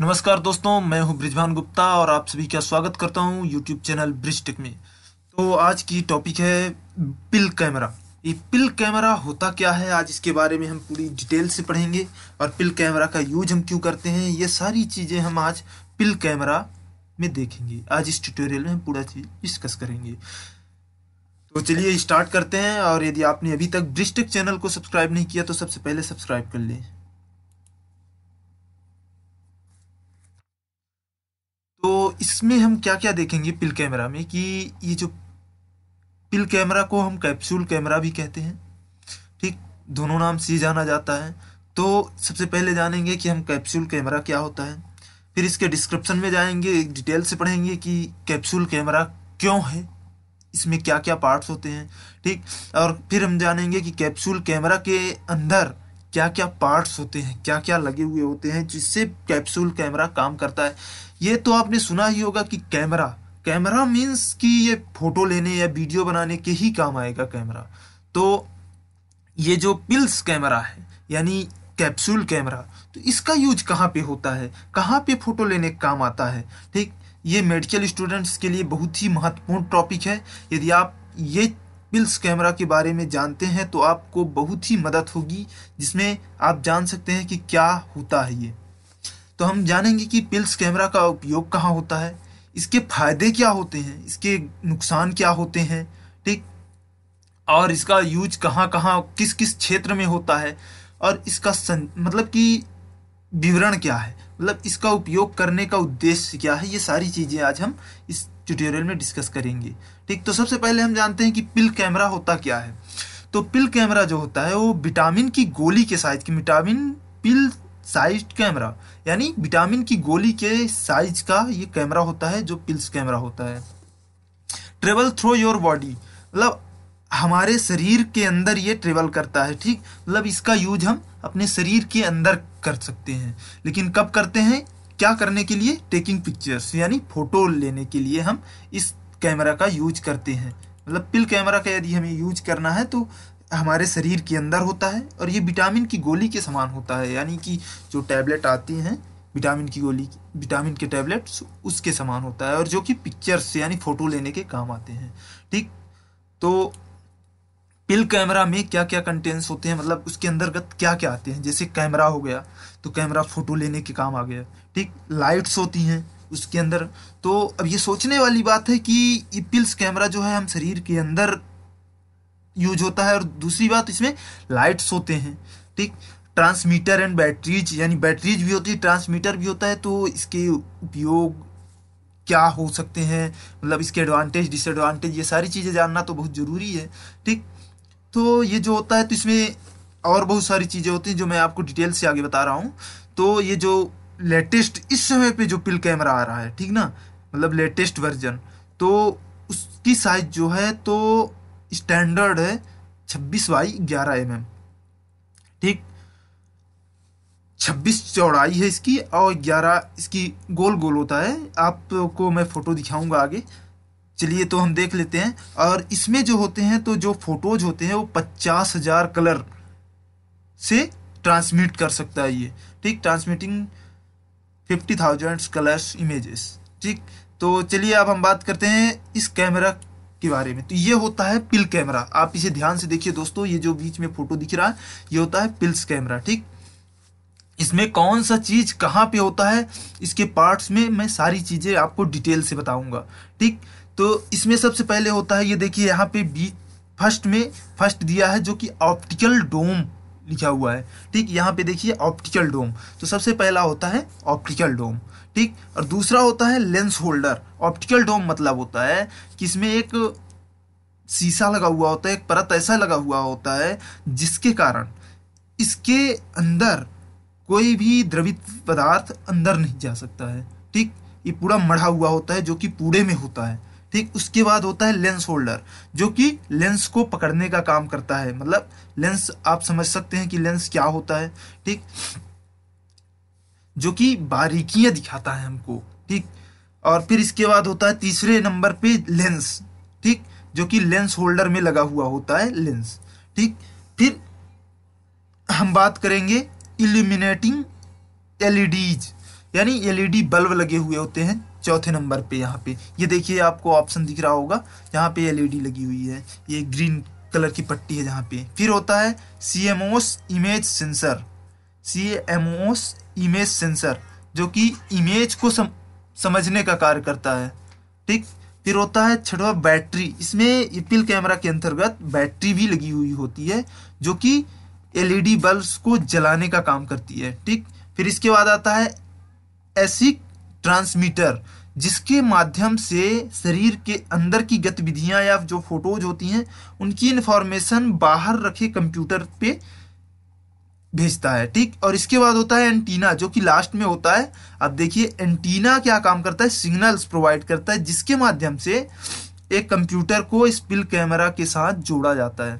नमस्कार दोस्तों मैं हूं ब्रिजभान गुप्ता और आप सभी का स्वागत करता हूं यूट्यूब चैनल ब्रिज टेक में तो आज की टॉपिक है पिल कैमरा ये पिल कैमरा होता क्या है आज इसके बारे में हम पूरी डिटेल से पढ़ेंगे और पिल कैमरा का यूज हम क्यों करते हैं ये सारी चीज़ें हम आज पिल कैमरा में देखेंगे आज इस ट्यूटोरियल में हम पूरा चीज़ डिस्कस करेंगे तो चलिए स्टार्ट करते हैं और यदि आपने अभी तक ब्रिज टेक चैनल को सब्सक्राइब नहीं किया तो सबसे पहले सब्सक्राइब कर लें इसमें हम क्या क्या देखेंगे पिल कैमरा में कि ये जो पिल कैमरा को हम कैप्सूल कैमरा भी कहते हैं ठीक दोनों नाम से जाना जाता है तो सबसे पहले जानेंगे कि हम कैप्सूल कैमरा क्या होता है फिर इसके डिस्क्रिप्शन में जाएंगे डिटेल से पढ़ेंगे कि कैप्सूल कैमरा क्यों है इसमें क्या क्या पार्ट्स होते हैं ठीक और फिर हम जानेंगे कि कैप्सूल कैमरा के अंदर क्या क्या पार्ट्स होते हैं क्या क्या लगे हुए होते हैं जिससे कैप्सूल कैमरा काम करता है ये तो आपने सुना ही होगा कि कैमरा कैमरा मीन्स कि ये फोटो लेने या वीडियो बनाने के ही काम आएगा कैमरा तो ये जो पिल्स कैमरा है यानी कैप्सूल कैमरा तो इसका यूज कहाँ पे होता है कहाँ पे फोटो लेने काम आता है ठीक ये मेडिकल स्टूडेंट्स के लिए बहुत ही महत्वपूर्ण टॉपिक है यदि आप ये पिल्स कैमरा के बारे में जानते हैं तो आपको बहुत ही मदद होगी जिसमें आप जान सकते हैं कि क्या होता है ये तो हम जानेंगे कि पिल्स कैमरा का उपयोग कहाँ होता है इसके फायदे क्या होते हैं इसके नुकसान क्या होते हैं ठीक और इसका यूज कहाँ कहाँ किस किस क्षेत्र में होता है और इसका सं, मतलब कि विवरण क्या है मतलब इसका उपयोग करने का उद्देश्य क्या है ये सारी चीज़ें आज हम इस ट्यूटोरियल में डिस्कस करेंगे ठीक तो सबसे पहले हम जानते हैं कि पिल कैमरा होता क्या है तो पिल कैमरा जो होता है वो विटामिन की गोली के साइज की विटामिन पिल साइज कैमरा यानी विटामिन की गोली के साइज का ये कैमरा होता है जो पिल्स कैमरा होता है ट्रेवल थ्रो योर बॉडी मतलब हमारे शरीर के अंदर ये ट्रेवल करता है ठीक मतलब इसका यूज हम अपने शरीर के अंदर कर सकते हैं लेकिन कब करते हैं क्या करने के लिए टेकिंग पिक्चर्स यानी फोटो लेने के लिए हम इस कैमरा का यूज करते हैं मतलब पिल कैमरा का यदि हमें यूज करना है तो हमारे शरीर के अंदर होता है और ये विटामिन की गोली के समान होता है यानी कि जो टैबलेट आती हैं विटामिन की गोली विटामिन के टैबलेट्स उसके समान होता है और जो कि पिक्चर्स यानी फ़ोटो लेने के काम आते हैं ठीक तो पिल कैमरा में क्या क्या कंटेंट्स होते हैं मतलब उसके अंतर्गत क्या क्या आते हैं जैसे कैमरा हो गया तो कैमरा फोटो लेने के काम आ गया ठीक लाइट्स होती हैं उसके अंदर तो अब ये सोचने वाली बात है कि ये पिल्स कैमरा जो है हम शरीर के अंदर यूज होता है और दूसरी बात इसमें लाइट्स होते हैं ठीक ट्रांसमीटर एंड बैटरीज यानी बैटरीज भी होती है ट्रांसमीटर भी होता है तो इसके उपयोग क्या हो सकते हैं मतलब इसके एडवांटेज डिसएडवांटेज ये सारी चीज़ें जानना तो बहुत ज़रूरी है ठीक तो ये जो होता है तो इसमें और बहुत सारी चीज़ें होती हैं जो मैं आपको डिटेल से आगे बता रहा हूँ तो ये जो लेटेस्ट इस समय पे जो पिल कैमरा आ रहा है ठीक ना मतलब लेटेस्ट वर्जन तो उसकी साइज़ जो है तो स्टैंडर्ड है छब्बीस बाई ग्यारह एम ठीक छब्बीस चौड़ाई है इसकी और ग्यारह इसकी गोल गोल होता है आपको मैं फ़ोटो दिखाऊंगा आगे चलिए तो हम देख लेते हैं और इसमें जो होते हैं तो जो फोटोज होते हैं वो पचास हजार कलर से ट्रांसमिट कर सकता है ये ठीक transmitting fifty thousand colours images ठीक तो चलिए अब हम बात करते हैं इस कैमरा के बारे में तो ये होता है पिल कैमरा आप इसे ध्यान से देखिए दोस्तों ये जो बीच में फोटो दिख रहा है ये होता है पिल्स कैमरा ठीक इसमें कौन सा चीज कहाँ पे होता है इसके पार्ट्स में मैं सारी चीजें आपको डिटेल से बताऊंगा ठीक तो इसमें सबसे पहले होता है ये देखिए यहाँ पे बी फर्स्ट में फर्स्ट दिया है जो कि ऑप्टिकल डोम लिखा हुआ है ठीक यहाँ पे देखिए ऑप्टिकल डोम तो सबसे पहला होता है ऑप्टिकल डोम ठीक और दूसरा होता है लेंस होल्डर ऑप्टिकल डोम मतलब होता है कि इसमें एक शीशा लगा हुआ होता है एक परत ऐसा लगा हुआ होता है जिसके कारण इसके अंदर कोई भी द्रवित पदार्थ अंदर नहीं जा सकता है ठीक ये पूरा मढ़ा हुआ होता है जो कि पूरे में होता है ठीक उसके बाद होता है लेंस होल्डर जो कि लेंस को पकड़ने का काम करता है मतलब लेंस आप समझ सकते हैं कि लेंस क्या होता है ठीक जो कि बारीकियां दिखाता है हमको ठीक और फिर इसके बाद होता है तीसरे नंबर पे लेंस ठीक जो कि लेंस होल्डर में लगा हुआ होता है लेंस ठीक फिर हम बात करेंगे इल्यूमिनेटिंग एलईडीज यानी एलईडी बल्ब लगे हुए होते हैं चौथे नंबर पे यहाँ पे ये देखिए आपको ऑप्शन दिख रहा होगा यहाँ पे एलईडी e लगी हुई है ये ग्रीन कलर की पट्टी है जहाँ पे फिर होता है C image sensor C image sensor जो कि इमेज को सम, समझने का कार्य करता है ठीक फिर होता है छठवा बैटरी इसमें इपिल कैमरा के अंतर्गत बैटरी भी लगी हुई होती है जो कि एलईडी बल्ब्स e को जलाने का काम करती है ठीक फिर इसके बाद आता है एसिक ट्रांसमीटर जिसके माध्यम से शरीर के अंदर की गतिविधियां या जो फोटोज होती हैं उनकी इंफॉर्मेशन बाहर रखे कंप्यूटर पे भेजता है ठीक और इसके बाद होता है एंटीना जो कि लास्ट में होता है अब देखिए एंटीना क्या काम करता है सिग्नल्स प्रोवाइड करता है जिसके माध्यम से एक कंप्यूटर को स्पिल कैमरा के साथ जोड़ा जाता है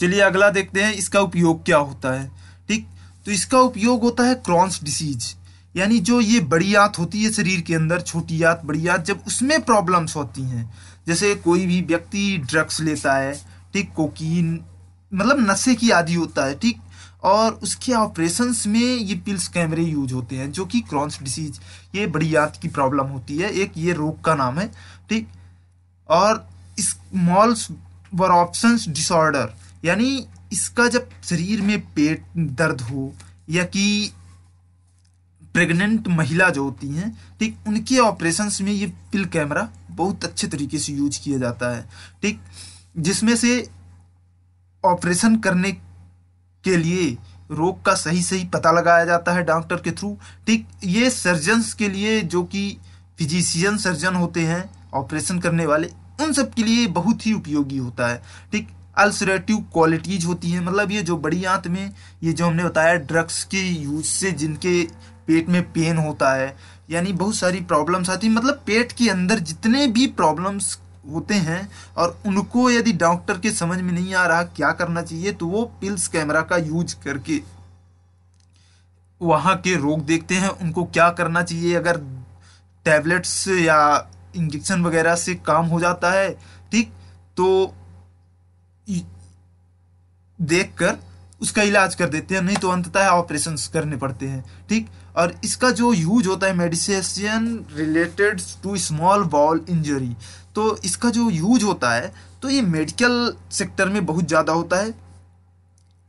चलिए अगला देखते हैं इसका उपयोग क्या होता है ठीक तो इसका उपयोग होता है क्रॉन्स डिसीज़ यानी जो ये बड़ी आंत होती है शरीर के अंदर छोटी आंत बड़ी आंत जब उसमें प्रॉब्लम्स होती हैं जैसे कोई भी व्यक्ति ड्रग्स लेता है ठीक कोकीन मतलब नशे की आदि होता है ठीक और उसके ऑपरेशंस में ये पिल्स कैमरे यूज होते हैं जो कि क्रॉन्स डिसीज ये बड़ी आंत की प्रॉब्लम होती है एक ये रोग का नाम है ठीक और इस मॉल्स वर ऑप्शन डिसऑर्डर यानी इसका जब शरीर में पेट दर्द हो या कि प्रेग्नेंट महिला जो होती हैं ठीक उनके ऑपरेशंस में ये पिल कैमरा बहुत अच्छे तरीके से यूज किया जाता है ठीक जिसमें से ऑपरेशन करने के लिए रोग का सही सही पता लगाया जाता है डॉक्टर के थ्रू ठीक ये सर्जन्स के लिए जो कि फिजिशियन सर्जन होते हैं ऑपरेशन करने वाले उन सब के लिए बहुत ही उपयोगी होता है ठीक अल्सरेटिव क्वालिटीज़ होती हैं मतलब ये जो बड़ी आंत में ये जो हमने बताया ड्रग्स के यूज से जिनके पेट में पेन होता है यानी बहुत सारी प्रॉब्लम्स आती है मतलब पेट के अंदर जितने भी प्रॉब्लम्स होते हैं और उनको यदि डॉक्टर के समझ में नहीं आ रहा क्या करना चाहिए तो वो पिल्स कैमरा का यूज करके वहाँ के रोग देखते हैं उनको क्या करना चाहिए अगर टैबलेट्स या इंजेक्शन वगैरह से काम हो जाता है ठीक तो देख कर उसका इलाज कर देते हैं नहीं तो अंततः ऑपरेशन करने पड़ते हैं ठीक और इसका जो यूज होता है medication related to small bowel injury तो इसका जो यूज होता है तो ये मेडिकल सेक्टर में बहुत ज़्यादा होता है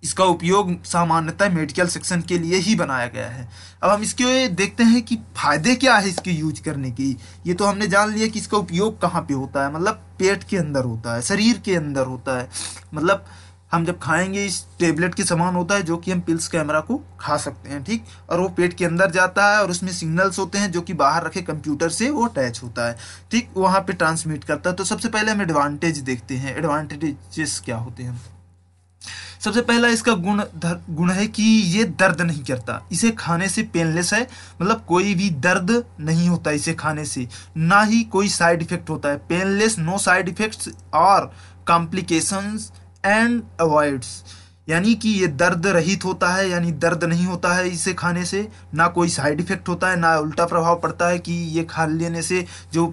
इसका उपयोग सामान्यतः मेडिकल सेक्शन के लिए ही बनाया गया है अब हम इसके देखते हैं कि फायदे क्या है इसके यूज करने की ये तो हमने जान लिया कि इसका उपयोग कहाँ पे होता है मतलब पेट के अंदर होता है शरीर के अंदर होता है मतलब हम जब खाएंगे इस टेबलेट के समान होता है जो कि हम पिल्स कैमरा को खा सकते हैं ठीक और वो पेट के अंदर जाता है और उसमें सिग्नल्स होते हैं जो कि बाहर रखे कंप्यूटर से वो अटैच होता है ठीक वहाँ पे ट्रांसमिट करता है तो सबसे पहले हम एडवांटेज देखते हैं एडवांटेजेस क्या होते हैं सबसे पहला इसका गुण धर, गुण है कि ये दर्द नहीं करता इसे खाने से पेनलेस है मतलब कोई भी दर्द नहीं होता इसे खाने से ना ही कोई साइड इफेक्ट होता है पेनलेस नो साइड इफेक्ट्स और कॉम्प्लिकेशंस एंड अवॉइड्स यानी कि ये दर्द रहित होता है यानी दर्द नहीं होता है इसे खाने से ना कोई साइड इफेक्ट होता है ना उल्टा प्रभाव पड़ता है कि ये खा लेने से जो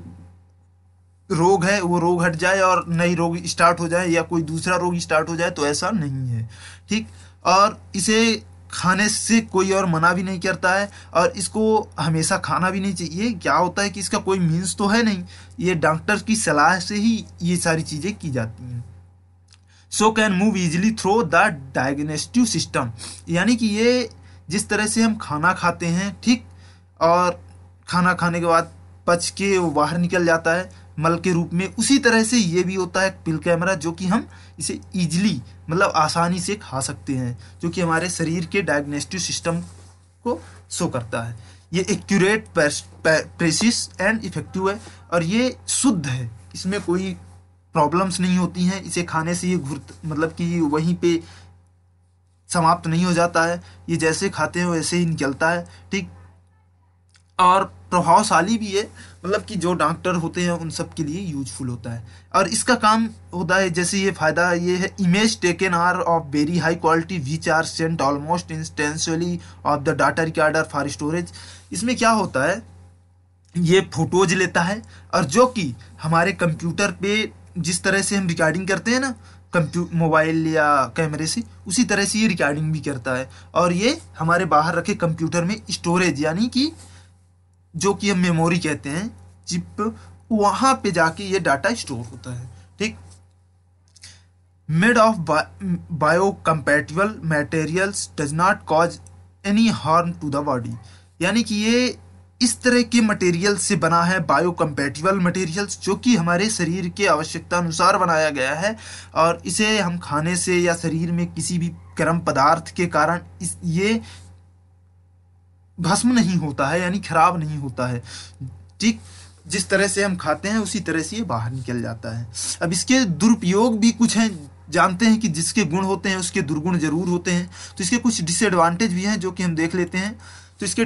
रोग है वो रोग हट जाए और नई रोग स्टार्ट हो जाए या कोई दूसरा रोग स्टार्ट हो जाए तो ऐसा नहीं है ठीक और इसे खाने से कोई और मना भी नहीं करता है और इसको हमेशा खाना भी नहीं चाहिए क्या होता है कि इसका कोई मीन्स तो है नहीं ये डॉक्टर की सलाह से ही ये सारी चीज़ें की जाती हैं so can move easily through the diagnostic system यानी कि ये जिस तरह से हम खाना खाते हैं ठीक और खाना खाने के बाद पच के वो बाहर निकल जाता है मल के रूप में उसी तरह से ये भी होता है पिल कैमरा जो कि हम इसे ईजिली मतलब आसानी से खा सकते हैं जो कि हमारे शरीर के डायग्नेस्टिव सिस्टम को शो करता है ये एक्यूरेट प्रेसिस एंड इफेक्टिव है और ये शुद्ध है इसमें कोई प्रॉब्लम्स नहीं होती हैं इसे खाने से ये घुर्त मतलब कि वहीं पे समाप्त नहीं हो जाता है ये जैसे खाते हैं वैसे ही निकलता है ठीक और प्रभावशाली भी है मतलब कि जो डॉक्टर होते हैं उन सब के लिए यूजफुल होता है और इसका काम होता है जैसे ये फ़ायदा ये है image taken are of very high quality which are sent almost instantly of the data recorder for storage इसमें क्या होता है ये फोटोज लेता है और जो कि हमारे कंप्यूटर पे जिस तरह से हम रिकॉर्डिंग करते हैं ना कंप्यू मोबाइल या कैमरे से उसी तरह से ये रिकॉर्डिंग भी करता है और ये हमारे बाहर रखे कंप्यूटर में स्टोरेज यानी कि जो कि हम मेमोरी कहते हैं चिप वहाँ पे जाके ये डाटा स्टोर होता है ठीक made of biocompatible materials does not cause any harm to the body यानी कि ये इस तरह के मटेरियल से बना है बायो कम्पेटिबल मटेरियल्स जो कि हमारे शरीर के आवश्यकता अनुसार बनाया गया है और इसे हम खाने से या शरीर में किसी भी गर्म पदार्थ के कारण इस ये भस्म नहीं होता है यानी खराब नहीं होता है ठीक जिस तरह से हम खाते हैं उसी तरह से ये बाहर निकल जाता है अब इसके दुरुपयोग भी कुछ हैं जानते हैं कि जिसके गुण होते हैं उसके दुर्गुण जरूर होते हैं तो इसके कुछ डिसएडवांटेज भी हैं जो कि हम देख लेते हैं तो इसके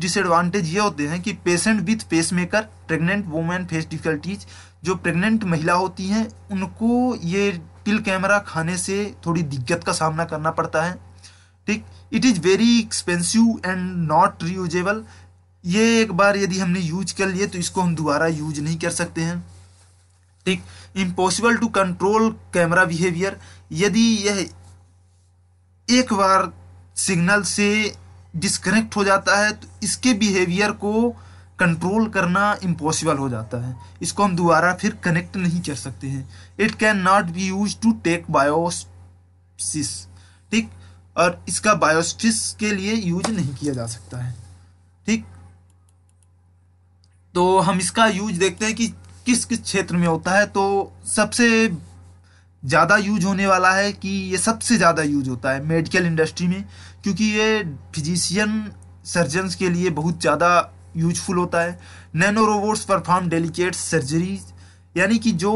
डिसएडवांटेज ये होते हैं कि patient with pacemaker pregnant women face difficulties जो प्रेग्नेंट महिला होती हैं उनको ये पिल कैमरा खाने से थोड़ी दिक्कत का सामना करना पड़ता है ठीक it is very expensive and not reusable ये एक बार यदि हमने यूज कर लिए तो इसको हम दोबारा यूज नहीं कर सकते हैं ठीक impossible to control camera behaviour यदि यह एक बार सिग्नल से डिस्कनेक्ट हो जाता है तो इसके बिहेवियर को कंट्रोल करना इम्पॉसिबल हो जाता है इसको हम दोबारा फिर कनेक्ट नहीं कर सकते हैं it can not be use to take biopsies ठीक और इसका बायोस्टिस के लिए यूज नहीं किया जा सकता है ठीक तो हम इसका यूज देखते हैं कि किस किस क्षेत्र में होता है तो सबसे ज़्यादा यूज होने वाला है कि ये सबसे ज़्यादा यूज होता है मेडिकल इंडस्ट्री में क्योंकि ये फिजिशियन सर्जन्स के लिए बहुत ज़्यादा यूजफुल होता है nano robots perform delicate surgery यानी कि जो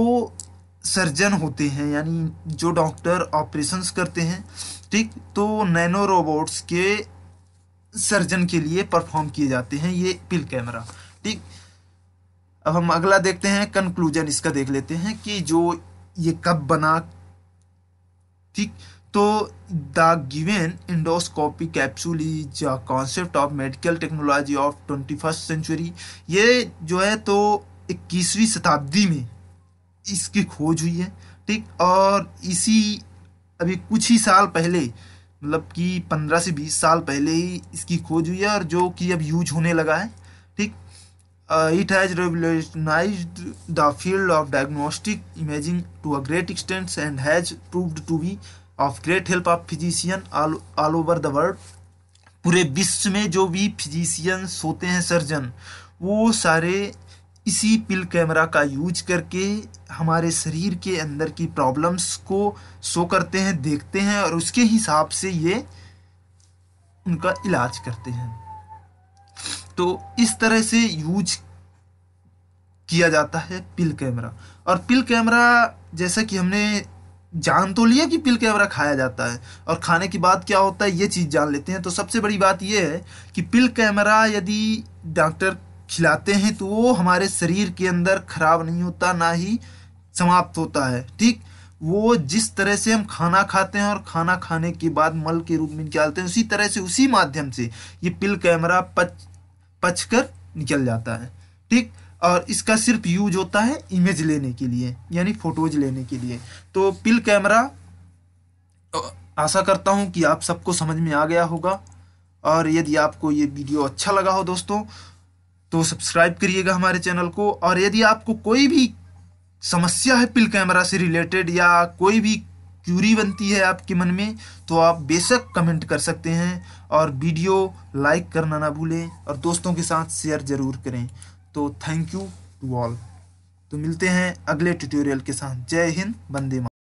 सर्जन होते हैं यानी जो डॉक्टर ऑपरेशंस करते हैं ठीक तो नैनो रोबोट्स के सर्जन के लिए परफॉर्म किए जाते हैं ये पिल कैमरा ठीक अब हम अगला देखते हैं कंक्लूजन इसका देख लेते हैं कि जो ये कब बना ठीक तो the given endoscopy capsule is concept of medical technology of twenty first century ये जो है तो इक्कीसवीं शताब्दी में इसकी खोज हुई है ठीक और इसी अभी कुछ ही साल पहले मतलब कि पंद्रह से बीस साल पहले ही इसकी खोज हुई है और जो कि अब यूज होने लगा है Uh, it has revolutionized the field of diagnostic imaging to a great extent and has proved to be of great help of physician all, all over the world पूरे विश्व में जो भी फिजिशियंस होते हैं सर्जन वो सारे इसी पिल कैमरा का यूज करके हमारे शरीर के अंदर की प्रॉब्लम्स को शो करते हैं देखते हैं और उसके हिसाब से ये उनका इलाज करते हैं तो इस तरह से यूज किया जाता है पिल कैमरा और पिल कैमरा जैसा कि हमने जान तो लिया कि पिल कैमरा खाया जाता है और खाने के बाद क्या होता है ये चीज़ जान लेते हैं तो सबसे बड़ी बात यह है कि पिल कैमरा यदि डॉक्टर खिलाते हैं तो वो हमारे शरीर के अंदर खराब नहीं होता ना ही समाप्त होता है ठीक वो जिस तरह से हम खाना खाते हैं और खाना खाने के बाद मल के रूप में निकालते हैं उसी तरह से उसी माध्यम से ये पिल कैमरा पच पच कर निकल जाता है ठीक और इसका सिर्फ यूज होता है इमेज लेने के लिए यानी फोटोज लेने के लिए तो पिल कैमरा आशा करता हूँ कि आप सबको समझ में आ गया होगा और यदि आपको ये वीडियो अच्छा लगा हो दोस्तों तो सब्सक्राइब करिएगा हमारे चैनल को और यदि आपको कोई भी समस्या है पिल कैमरा से रिलेटेड या कोई भी क्यूरी बनती है आपके मन में तो आप बेशक कमेंट कर सकते हैं और वीडियो लाइक करना ना भूलें और दोस्तों के साथ शेयर ज़रूर करें तो थैंक यू टू ऑल तो मिलते हैं अगले ट्यूटोरियल के साथ जय हिंद बंदे